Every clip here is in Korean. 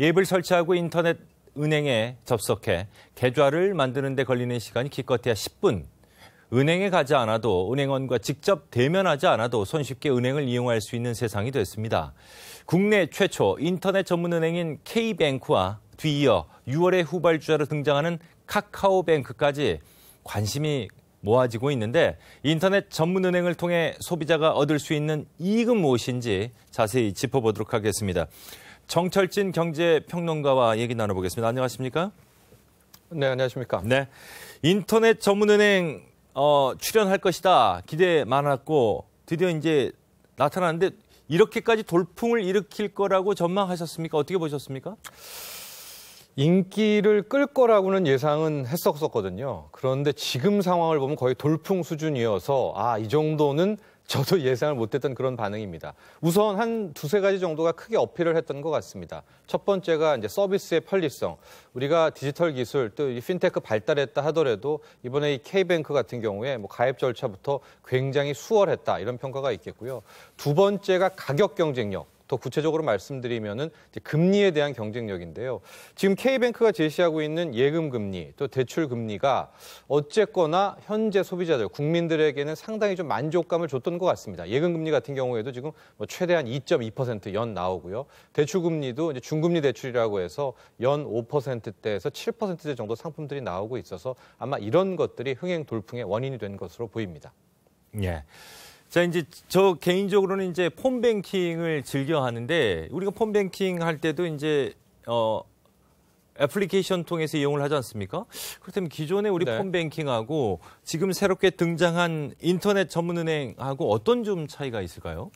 앱을 설치하고 인터넷 은행에 접속해 계좌를 만드는 데 걸리는 시간이 기껏해야 10분. 은행에 가지 않아도 은행원과 직접 대면하지 않아도 손쉽게 은행을 이용할 수 있는 세상이 됐습니다. 국내 최초 인터넷 전문 은행인 K뱅크와 뒤이어 6월에 후발주자로 등장하는 카카오뱅크까지 관심이 모아지고 있는데 인터넷 전문 은행을 통해 소비자가 얻을 수 있는 이익은 무엇인지 자세히 짚어보도록 하겠습니다. 정철진 경제평론가와 얘기 나눠보겠습니다. 안녕하십니까? 네, 안녕하십니까? 네. 인터넷 전문은행 어, 출연할 것이다 기대 많았고 드디어 이제 나타났는데 이렇게까지 돌풍을 일으킬 거라고 전망하셨습니까? 어떻게 보셨습니까? 인기를 끌 거라고는 예상은 했었거든요. 그런데 지금 상황을 보면 거의 돌풍 수준이어서 아, 이 정도는 저도 예상을 못했던 그런 반응입니다. 우선 한 두세 가지 정도가 크게 어필을 했던 것 같습니다. 첫 번째가 이제 서비스의 편리성. 우리가 디지털 기술 또이 핀테크 발달했다 하더라도 이번에 이 K뱅크 같은 경우에 뭐 가입 절차부터 굉장히 수월했다 이런 평가가 있겠고요. 두 번째가 가격 경쟁력. 더 구체적으로 말씀드리면은 이제 금리에 대한 경쟁력인데요. 지금 K뱅크가 제시하고 있는 예금 금리 또 대출 금리가 어쨌거나 현재 소비자들 국민들에게는 상당히 좀 만족감을 줬던 것 같습니다. 예금 금리 같은 경우에도 지금 뭐 최대한 2.2%연 나오고요. 대출 금리도 이제 중금리 대출이라고 해서 연 5%대에서 7%대 정도 상품들이 나오고 있어서 아마 이런 것들이 흥행 돌풍의 원인이 된 것으로 보입니다. 예. 자, 이제 저 개인적으로는 이제 폰뱅킹을 즐겨 하는데 우리가 폰뱅킹 할 때도 이제 어 애플리케이션 통해서 이용을 하지 않습니까? 그렇다면 기존에 우리 네. 폰뱅킹하고 지금 새롭게 등장한 인터넷 전문은행하고 어떤 좀 차이가 있을까요?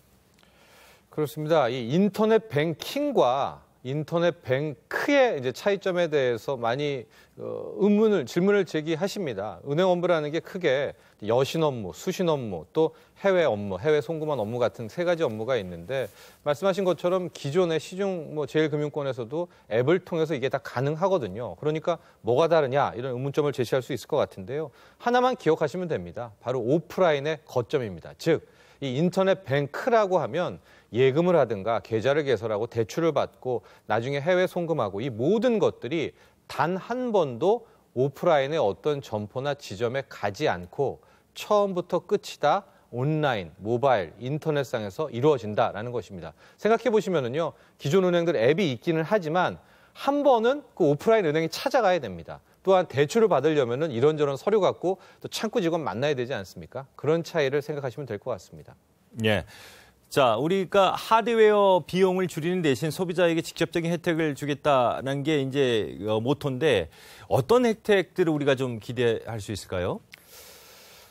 그렇습니다. 이 인터넷 뱅킹과 인터넷 뱅크의 이제 차이점에 대해서 많이 어, 의문을 질문을 제기하십니다. 은행 업무라는 게 크게 여신 업무, 수신 업무, 또 해외 업무, 해외 송금한 업무 같은 세 가지 업무가 있는데 말씀하신 것처럼 기존의 시중 뭐 제일금융권에서도 앱을 통해서 이게 다 가능하거든요. 그러니까 뭐가 다르냐 이런 의문점을 제시할 수 있을 것 같은데요. 하나만 기억하시면 됩니다. 바로 오프라인의 거점입니다. 즉이 인터넷 뱅크라고 하면 예금을 하든가 계좌를 개설하고 대출을 받고 나중에 해외 송금하고 이 모든 것들이 단 한 번도 오프라인의 어떤 점포나 지점에 가지 않고 처음부터 끝이다 온라인, 모바일, 인터넷상에서 이루어진다라는 것입니다. 생각해 보시면은요, 기존 은행들 앱이 있기는 하지만 한 번은 그 오프라인 은행이 찾아가야 됩니다. 또한 대출을 받으려면은 이런저런 서류 갖고 또 창구 직원 만나야 되지 않습니까? 그런 차이를 생각하시면 될 것 같습니다. 예. 자, 우리가 하드웨어 비용을 줄이는 대신 소비자에게 직접적인 혜택을 주겠다는 게 이제 어, 모토인데 어떤 혜택들을 우리가 좀 기대할 수 있을까요?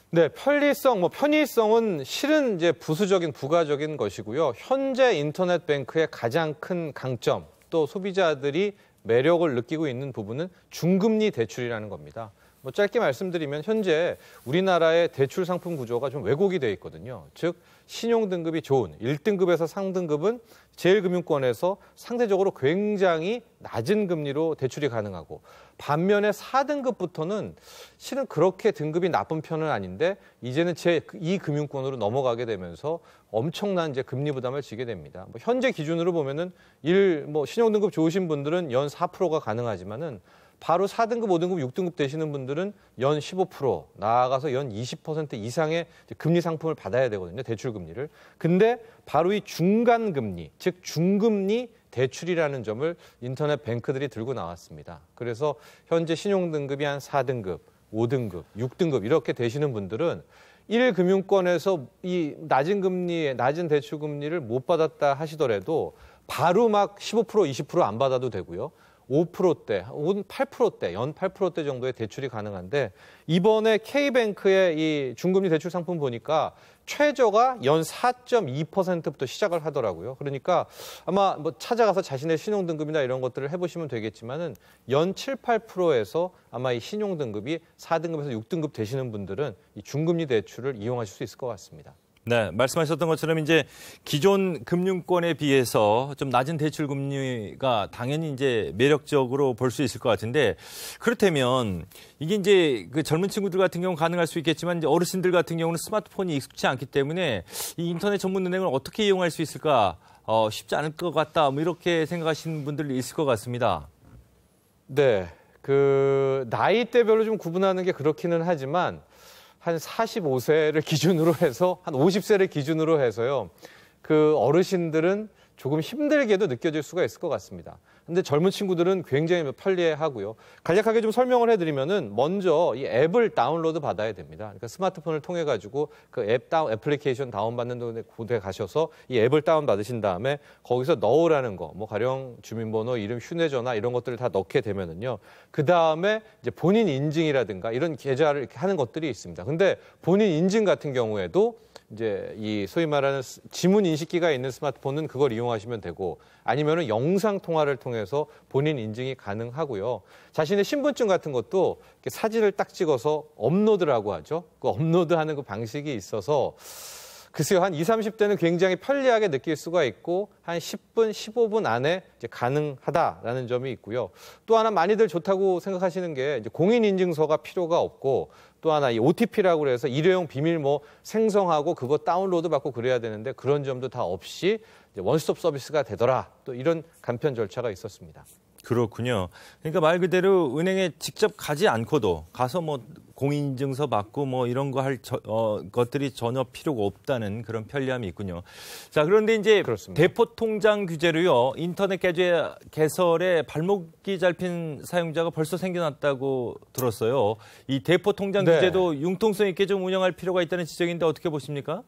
네, 편리성, 뭐 편의성은 실은 이제 부수적인 부가적인 것이고요. 현재 인터넷 뱅크의 가장 큰 강점 또 소비자들이 매력을 느끼고 있는 부분은 중금리 대출이라는 겁니다. 뭐 짧게 말씀드리면 현재 우리나라의 대출 상품 구조가 좀 왜곡이 돼 있거든요. 즉 신용 등급이 좋은 1등급에서 상등급은 제일금융권에서 상대적으로 굉장히 낮은 금리로 대출이 가능하고 반면에 4등급부터는 실은 그렇게 등급이 나쁜 편은 아닌데 이제는 제 2금융권으로 넘어가게 되면서 엄청난 이제 금리 부담을 지게 됩니다. 뭐 현재 기준으로 보면은 1 뭐 신용 등급 좋으신 분들은 연 4%가 가능하지만은 바로 4등급, 5등급, 6등급 되시는 분들은 연 15% 나아가서 연 20% 이상의 금리 상품을 받아야 되거든요. 대출 금리를. 근데 바로 이 중간 금리, 즉 중금리 대출이라는 점을 인터넷 뱅크들이 들고 나왔습니다. 그래서 현재 신용 등급이 한 4등급, 5등급, 6등급 이렇게 되시는 분들은 1금융권에서 이 낮은 금리에 낮은 대출 금리를 못 받았다 하시더라도 바로 막15% 20%안 받아도 되고요. 5%대, 8%대, 연 8%대 정도의 대출이 가능한데 이번에 K뱅크의 이 중금리 대출 상품 보니까 최저가 연 4.2%부터 시작을 하더라고요. 그러니까 아마 뭐 찾아가서 자신의 신용 등급이나 이런 것들을 해 보시면 되겠지만은 연 7, 8%에서 아마 이 신용 등급이 4등급에서 6등급 되시는 분들은 이 중금리 대출을 이용하실 수 있을 것 같습니다. 네, 말씀하셨던 것처럼 이제 기존 금융권에 비해서 좀 낮은 대출 금리가 당연히 이제 매력적으로 볼 수 있을 것 같은데 그렇다면 이게 이제 그 젊은 친구들 같은 경우 가능할 수 있겠지만 이제 어르신들 같은 경우는 스마트폰이 익숙치 않기 때문에 이 인터넷 전문 은행을 어떻게 이용할 수 있을까 어, 쉽지 않을 것 같다 뭐 이렇게 생각하시는 분들이 있을 것 같습니다. 네, 그 나이대별로 좀 구분하는 게 그렇기는 하지만 한 45세를 기준으로 해서 한 50세를 기준으로 해서요. 그 어르신들은 조금 힘들게도 느껴질 수가 있을 것 같습니다. 근데 젊은 친구들은 굉장히 편리해하고요. 간략하게 좀 설명을 해드리면은 먼저 이 앱을 다운로드 받아야 됩니다. 그러니까 스마트폰을 통해 가지고 그 앱 다운 애플리케이션 다운받는 곳에 가셔서 이 앱을 다운 받으신 다음에 거기서 넣으라는 거, 뭐 가령 주민번호, 이름, 휴대전화 이런 것들을 다 넣게 되면은요. 그 다음에 이제 본인 인증이라든가 이런 계좌를 이렇게 하는 것들이 있습니다. 근데 본인 인증 같은 경우에도 이제 이 소위 말하는 지문 인식기가 있는 스마트폰은 그걸 이용하시면 되고 아니면은 영상 통화를 통해서 본인 인증이 가능하고요. 자신의 신분증 같은 것도 사진을 딱 찍어서 업로드라고 하죠. 그 업로드하는 그 방식이 있어서 글쎄요, 한 20, 30대는 굉장히 편리하게 느낄 수가 있고 한 10분, 15분 안에 가능하다라는 점이 있고요. 또 하나 많이들 좋다고 생각하시는 게 공인인증서가 필요가 없고 또 하나 이 OTP라고 해서 일회용 비밀모 뭐 생성하고 그거 다운로드 받고 그래야 되는데 그런 점도 다 없이 원스톱 서비스가 되더라. 또 이런 간편 절차가 있었습니다. 그렇군요. 그러니까 말 그대로 은행에 직접 가지 않고도 가서 뭐 공인증서 받고 뭐 이런 거할 어, 것들이 전혀 필요가 없다는 그런 편리함이 있군요. 자 그런데 이제 그렇습니다. 대포 통장 규제로요 인터넷 개제 개설에 발목이 잡힌 사용자가 벌써 생겨났다고 들었어요. 이 대포 통장 네. 규제도 융통성 있게 좀 운영할 필요가 있다는 지적인데 어떻게 보십니까?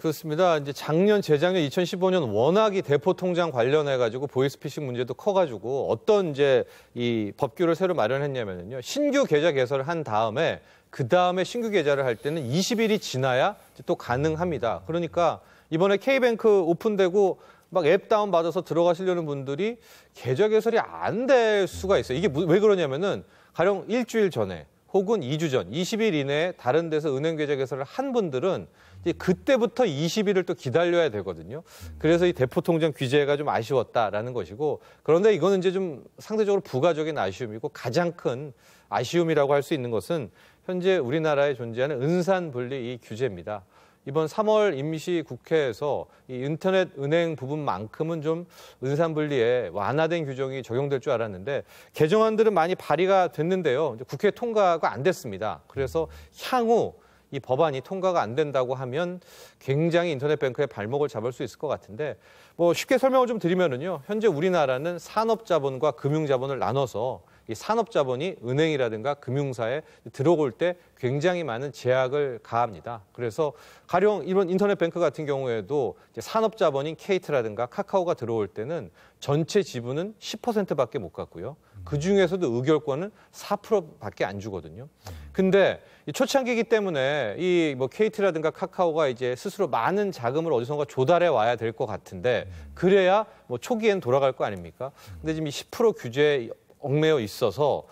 그렇습니다. 이제 작년, 재작년 2015년 워낙이 대포 통장 관련해 가지고 보이스피싱 문제도 커 가지고 어떤 이제 이 법규를 새로 마련했냐면요. 신규 계좌 개설을 한 다음에 그다음에 신규 계좌를 할 때는 20일이 지나야 또 가능합니다. 그러니까 이번에 K뱅크 오픈되고 막 앱 다운 받아서 들어가시려는 분들이 계좌 개설이 안 될 수가 있어요. 이게 왜 그러냐면은 가령 일주일 전에 혹은 2주 전 20일 이내에 다른 데서 은행 계좌 개설을 한 분들은 이제 그때부터 20일을 또 기다려야 되거든요. 그래서 이 대포통장 규제가좀 아쉬웠다라는 것이고 그런데 이거는 이제 좀 상대적으로 부가적인 아쉬움이고 가장 큰 아쉬움이라고 할 수 있는 것은 현재 우리나라에 존재하는 은산 분리 이 규제입니다. 이번 3월 임시 국회에서 이 인터넷 은행 부분만큼은 좀 은산분리에 완화된 규정이 적용될 줄 알았는데 개정안들은 많이 발의가 됐는데요. 국회 통과가 안 됐습니다. 그래서 향후 이 법안이 통과가 안 된다고 하면 굉장히 인터넷 뱅크의 발목을 잡을 수 있을 것 같은데 뭐 쉽게 설명을 좀 드리면은요. 현재 우리나라는 산업 자본과 금융 자본을 나눠서 이 산업 자본이 은행이라든가 금융사에 들어올 때 굉장히 많은 제약을 가합니다. 그래서 가령 이런 인터넷 뱅크 같은 경우에도 산업 자본인 케이트라든가 카카오가 들어올 때는 전체 지분은 10%밖에 못 갖고요. 음. 그 중에서도 의결권은 4%밖에 안 주거든요. 음. 근데 이 초창기이기 때문에 이 뭐 케이트라든가 카카오가 이제 스스로 많은 자금을 어디선가 조달해 와야 될 것 같은데 음. 그래야 뭐 초기엔 돌아갈 거 아닙니까? 근데 지금 이 10% 규제 얽매여 있어서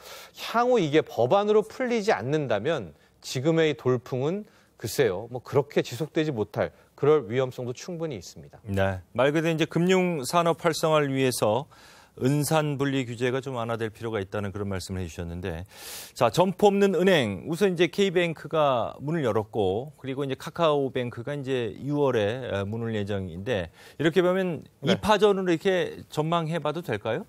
향후 이게 법안으로 풀리지 않는다면 지금의 돌풍은 글쎄요, 뭐 그렇게 지속되지 못할 그럴 위험성도 충분히 있습니다. 네, 말 그대로 이제 금융 산업 활성화를 위해서 은산 분리 규제가 좀 완화될 필요가 있다는 그런 말씀을 해주셨는데, 자 점포 없는 은행 우선 이제 K뱅크가 문을 열었고 그리고 이제 카카오뱅크가 이제 6월에 문을 예정인데 이렇게 보면 네. 이 파전으로 이렇게 전망해봐도 될까요?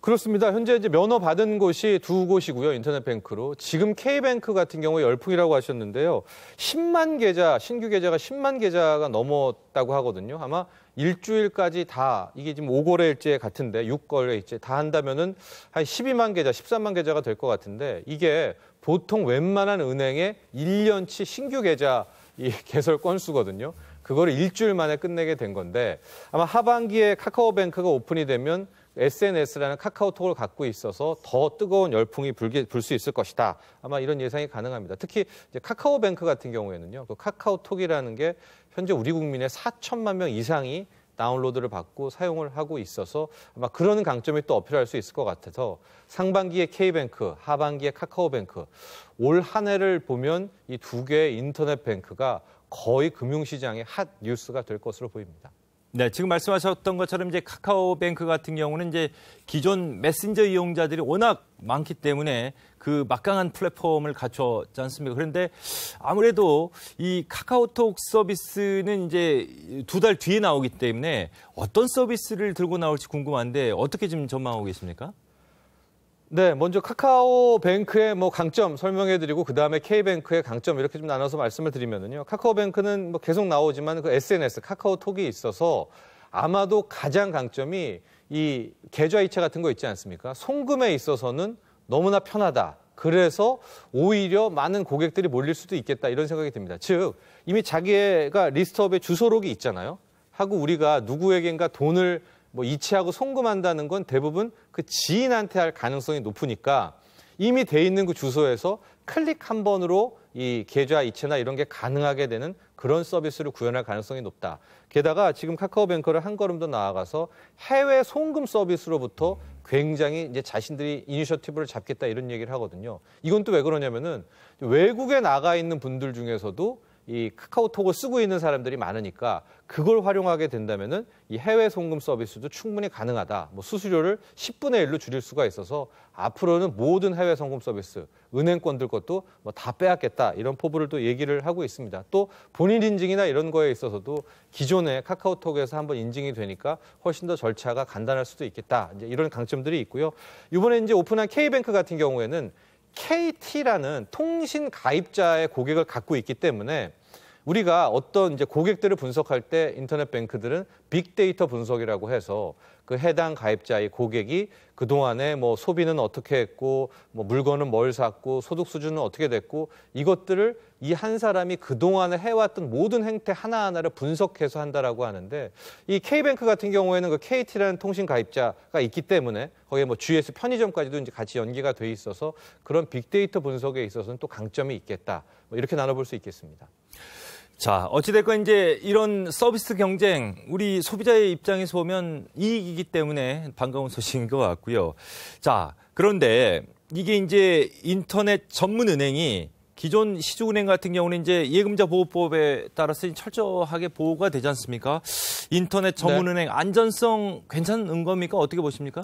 그렇습니다. 현재 이제 면허 받은 곳이 두 곳이고요. 인터넷 뱅크로. 지금 K뱅크 같은 경우에 열풍이라고 하셨는데요. 10만 계좌, 신규 계좌가 10만 계좌가 넘었다고 하거든요. 아마 일주일까지 다 이게 지금 5거래일째 같은데 6거래일째 다 한다면은 한 12만 계좌, 13만 계좌가 될 것 같은데 이게 보통 웬만한 은행의 1년치 신규 계좌 이 개설 건수거든요. 그거를 일주일 만에 끝내게 된 건데 아마 하반기에 카카오뱅크가 오픈이 되면 SNS라는 카카오톡을 갖고 있어서 더 뜨거운 열풍이 불 수 있을 것이다. 아마 이런 예상이 가능합니다. 특히 카카오뱅크 같은 경우에는요. 그 카카오톡이라는 게 현재 우리 국민의 4천만 명 이상이 다운로드를 받고 사용을 하고 있어서 아마 그런 강점이 또 어필할 수 있을 것 같아서 상반기에 K뱅크, 하반기에 카카오뱅크 올 한 해를 보면 이 두 개의 인터넷뱅크가 거의 금융시장의 핫 뉴스가 될 것으로 보입니다. 네, 지금 말씀하셨던 것처럼 이제 카카오뱅크 같은 경우는 이제 기존 메신저 이용자들이 워낙 많기 때문에 그 막강한 플랫폼을 갖췄지 않습니까? 그런데 아무래도 이 카카오톡 서비스는 이제 두 달 뒤에 나오기 때문에 어떤 서비스를 들고 나올지 궁금한데 어떻게 지금 전망하고 계십니까? 네, 먼저 카카오뱅크의 뭐 강점 설명해드리고 그 다음에 K뱅크의 강점 이렇게 좀 나눠서 말씀을 드리면은요. 카카오뱅크는 뭐 계속 나오지만 그 SNS 카카오톡이 있어서 아마도 가장 강점이 이 계좌이체 같은 거 있지 않습니까? 송금에 있어서는 너무나 편하다. 그래서 오히려 많은 고객들이 몰릴 수도 있겠다 이런 생각이 듭니다. 즉 이미 자기가 리스트업의 주소록이 있잖아요. 하고 우리가 누구에겐가 돈을 뭐 이체하고 송금한다는 건 대부분 그 지인한테 할 가능성이 높으니까 이미 돼 있는 그 주소에서 클릭 한 번으로 이 계좌 이체나 이런 게 가능하게 되는 그런 서비스를 구현할 가능성이 높다. 게다가 지금 카카오뱅크를 한 걸음 더 나아가서 해외 송금 서비스로부터 굉장히 이제 자신들이 이니셔티브를 잡겠다 이런 얘기를 하거든요. 이건 또 왜 그러냐면은 외국에 나가 있는 분들 중에서도 이 카카오톡을 쓰고 있는 사람들이 많으니까 그걸 활용하게 된다면은 이 해외 송금 서비스도 충분히 가능하다. 뭐 수수료를 10분의 1로 줄일 수가 있어서 앞으로는 모든 해외 송금 서비스, 은행권들 것도 뭐다 빼앗겠다. 이런 포부를 또 얘기를 하고 있습니다. 또 본인 인증이나 이런 거에 있어서도 기존에 카카오톡에서 한번 인증이 되니까 훨씬 더 절차가 간단할 수도 있겠다. 이제 이런 강점들이 있고요. 이번에 이제 오픈한 K뱅크 같은 경우에는 KT라는 통신 가입자의 고객을 갖고 있기 때문에 우리가 어떤 이제 고객들을 분석할 때 인터넷 뱅크들은 빅데이터 분석이라고 해서 그 해당 가입자의 고객이 그동안에 뭐 소비는 어떻게 했고 뭐 물건은 뭘 샀고 소득 수준은 어떻게 됐고 이것들을 이 한 사람이 그동안에 해왔던 모든 행태 하나하나를 분석해서 한다라고 하는데 이 K뱅크 같은 경우에는 그 KT라는 통신 가입자가 있기 때문에 거기에 뭐 GS 편의점까지도 이제 같이 연계가 돼 있어서 그런 빅데이터 분석에 있어서는 또 강점이 있겠다. 뭐 이렇게 나눠볼 수 있겠습니다. 자, 어찌됐건 이제 이런 서비스 경쟁, 우리 소비자의 입장에서 보면 이익이기 때문에 반가운 소식인 것 같고요. 자, 그런데 이게 이제 인터넷 전문 은행이 기존 시중은행 같은 경우는 이제 예금자 보호법에 따라서 철저하게 보호가 되지 않습니까? 인터넷 네. 전문 은행 안전성 괜찮은 겁니까? 어떻게 보십니까?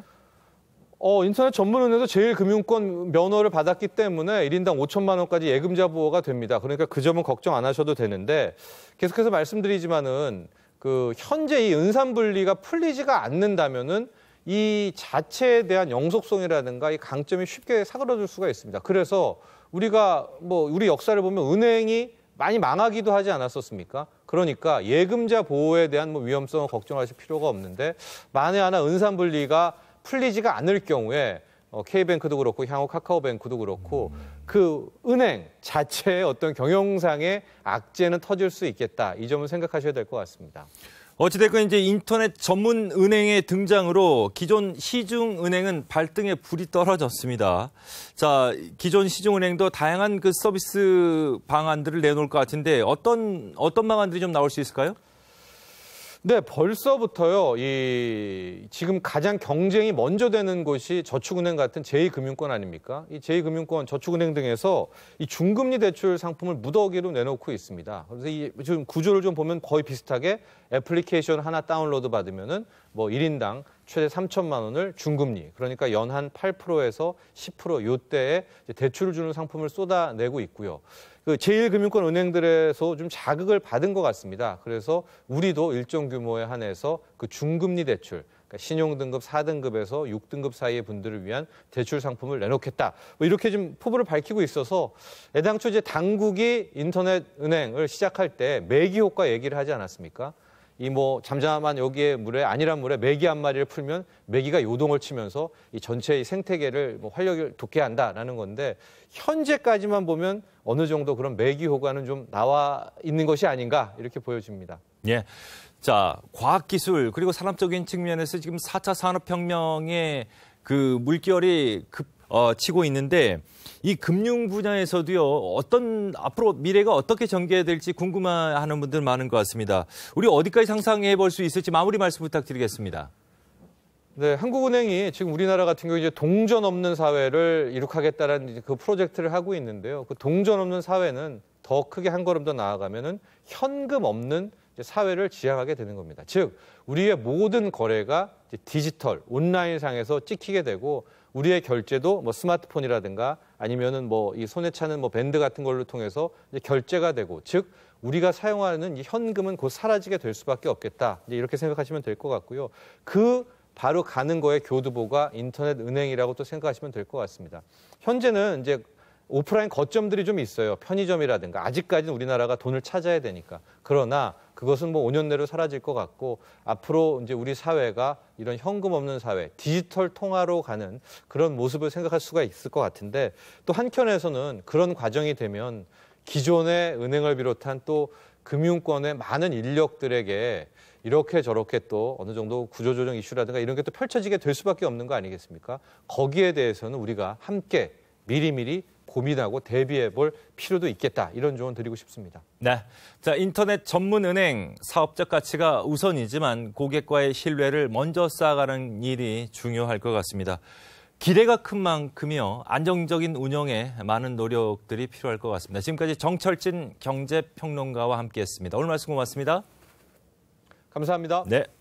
어, 인터넷 전문은행에서 제일금융권 면허를 받았기 때문에 1인당 5천만 원까지 예금자 보호가 됩니다. 그러니까 그 점은 걱정 안 하셔도 되는데 계속해서 말씀드리지만은 그 현재 이 은산 분리가 풀리지가 않는다면은 이 자체에 대한 영속성이라든가 이 강점이 쉽게 사그러들 수가 있습니다. 그래서 우리가 뭐 우리 역사를 보면 은행이 많이 망하기도 하지 않았었습니까? 그러니까 예금자 보호에 대한 뭐 위험성을 걱정하실 필요가 없는데 만에 하나 은산 분리가 풀리지가 않을 경우에 어, K뱅크도 그렇고 향후 카카오뱅크도 그렇고 음. 그 은행 자체의 어떤 경영상의 악재는 터질 수 있겠다. 이점을 생각하셔야 될 것 같습니다. 어찌됐건 이제 인터넷 전문 은행의 등장으로 기존 시중 은행은 발등에 불이 떨어졌습니다. 자, 기존 시중 은행도 다양한 그 서비스 방안들을 내놓을 것 같은데 어떤 어떤 방안들이 좀 나올 수 있을까요? 네, 벌써부터요. 이 지금 가장 경쟁이 먼저 되는 곳이 저축은행 같은 제2금융권 아닙니까? 이 제2금융권, 저축은행 등에서 이 중금리 대출 상품을 무더기로 내놓고 있습니다. 그래서 이 지금 구조를 좀 보면 거의 비슷하게 애플리케이션 하나 다운로드 받으면은 뭐 1인당 최대 3천만 원을 중금리, 그러니까 연한 8%에서 10% 요때에 대출을 주는 상품을 쏟아내고 있고요. 그 제1금융권 은행들에서 좀 자극을 받은 것 같습니다. 그래서 우리도 일정 규모에 한해서 그 중금리 대출, 그러니까 신용등급 4등급에서 6등급 사이의 분들을 위한 대출 상품을 내놓겠다. 뭐 이렇게 지 포부를 밝히고 있어서 애당초 이제 당국이 인터넷 은행을 시작할 때 매기 효과 얘기를 하지 않았습니까? 이뭐 잠잠한 여기에 물에 아니한 물에 메기 한 마리를 풀면 메기가 요동을 치면서 이 전체의 생태계를 뭐 활력을 돋게 한다라는 건데 현재까지만 보면 어느 정도 그런 메기 효과는 좀 나와 있는 것이 아닌가 이렇게 보여집니다. 예. 자, 과학 기술 그리고 산업적인 측면에서 지금 4차 산업 혁명의 그 물결이 급 어, 치고 있는데 이 금융 분야에서도요 어떤 앞으로 미래가 어떻게 전개될지 궁금해하는 분들 많은 것 같습니다. 우리 어디까지 상상해 볼 수 있을지 마무리 말씀 부탁드리겠습니다. 네, 한국은행이 지금 우리나라 같은 경우 이제 동전 없는 사회를 이룩하겠다는그 프로젝트를 하고 있는데요. 그 동전 없는 사회는 더 크게 한 걸음 더 나아가면은 현금 없는 사회를 지향하게 되는 겁니다. 즉 우리의 모든 거래가 디지털 온라인상에서 찍히게 되고 우리의 결제도 뭐 스마트폰이라든가 아니면은 뭐 이 손에 차는 뭐 밴드 같은 걸로 통해서 이제 결제가 되고 즉 우리가 사용하는 이 현금은 곧 사라지게 될 수밖에 없겠다 이제 이렇게 생각하시면 될 것 같고요. 그 바로 가는 거에 교두보가 인터넷 은행이라고 또 생각하시면 될 것 같습니다. 현재는 이제 오프라인 거점들이 좀 있어요. 편의점이라든가. 아직까지는 우리나라가 돈을 찾아야 되니까. 그러나 그것은 뭐 5년 내로 사라질 것 같고 앞으로 이제 우리 사회가 이런 현금 없는 사회, 디지털 통화로 가는 그런 모습을 생각할 수가 있을 것 같은데 또 한켠에서는 그런 과정이 되면 기존의 은행을 비롯한 또 금융권의 많은 인력들에게 이렇게 저렇게 또 어느 정도 구조조정 이슈라든가 이런 게 또 펼쳐지게 될 수밖에 없는 거 아니겠습니까? 거기에 대해서는 우리가 함께 미리미리 고민하고 대비해 볼 필요도 있겠다. 이런 조언 드리고 싶습니다. 네. 자, 인터넷 전문 은행 사업적 가치가 우선이지만 고객과의 신뢰를 먼저 쌓아가는 일이 중요할 것 같습니다. 기대가 큰 만큼이요. 안정적인 운영에 많은 노력들이 필요할 것 같습니다. 지금까지 정철진 경제평론가와 함께했습니다. 오늘 말씀 고맙습니다. 감사합니다. 네.